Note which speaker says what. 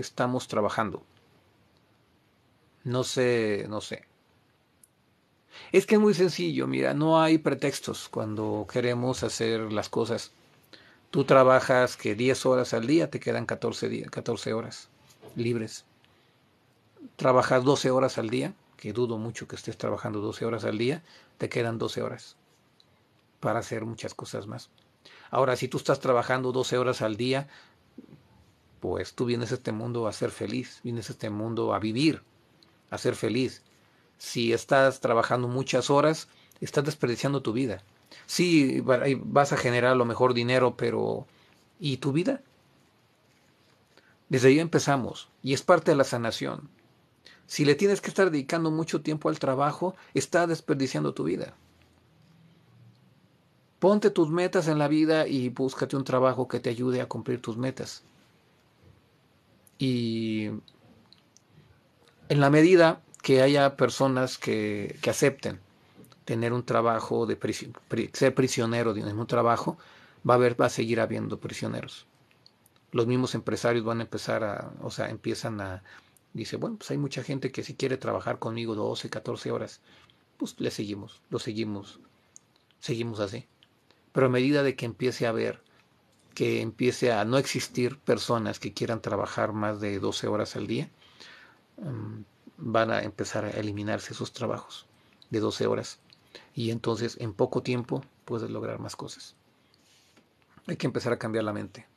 Speaker 1: estamos trabajando. No sé, no sé. Es que es muy sencillo, mira, no hay pretextos cuando queremos hacer las cosas. Tú trabajas que 10 horas al día, te quedan 14, días, 14 horas libres. Trabajas 12 horas al día, que dudo mucho que estés trabajando 12 horas al día, te quedan 12 horas para hacer muchas cosas más. Ahora, si tú estás trabajando 12 horas al día, pues tú vienes a este mundo a ser feliz, vienes a este mundo a vivir, a ser feliz. Si estás trabajando muchas horas, estás desperdiciando tu vida. Sí, vas a generar lo mejor dinero, pero ¿y tu vida? Desde ahí empezamos y es parte de la sanación. Si le tienes que estar dedicando mucho tiempo al trabajo, está desperdiciando tu vida. Ponte tus metas en la vida y búscate un trabajo que te ayude a cumplir tus metas. Y en la medida que haya personas que, acepten tener un trabajo, de ser prisionero de un trabajo, va a, haber, va a seguir habiendo prisioneros. Los mismos empresarios van a empezar a, o sea, empiezan a, dice, bueno, pues hay mucha gente que si quiere trabajar conmigo 12, 14 horas, pues le seguimos, lo seguimos, seguimos así. Pero a medida de que empiece a haber que empiece a no existir personas que quieran trabajar más de 12 horas al día, em, van a empezar a eliminarse esos trabajos de 12 horas. Y entonces en poco tiempo puedes lograr más cosas. Hay que empezar a cambiar la mente.